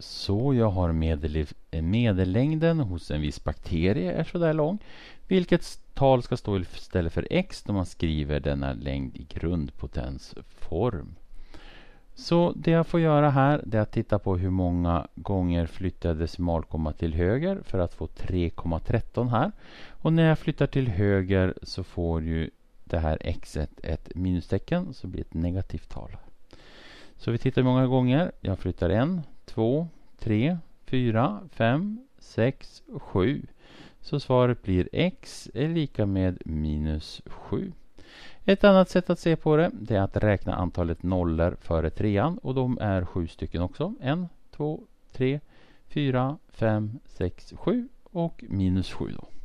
Så jag har medel, medellängden hos en viss bakterie är sådär lång. Vilket tal ska stå istället för x då man skriver denna längd i grundpotensform. Så det jag får göra här är att titta på hur många gånger flyttar jag decimalkomma till höger för att få 3,13 här. Och när jag flyttar till höger så får ju det här x ett minustecken så blir det ett negativt tal. Så vi tittar hur många gånger. Jag flyttar en, två, tre, fyra, fem, sex, sju. Så svaret blir x är lika med minus 7. Ett annat sätt att se på det, det är att räkna antalet nollor före trean och de är sju stycken också. En, två, tre, fyra, fem, sex, sju och minus 7 då.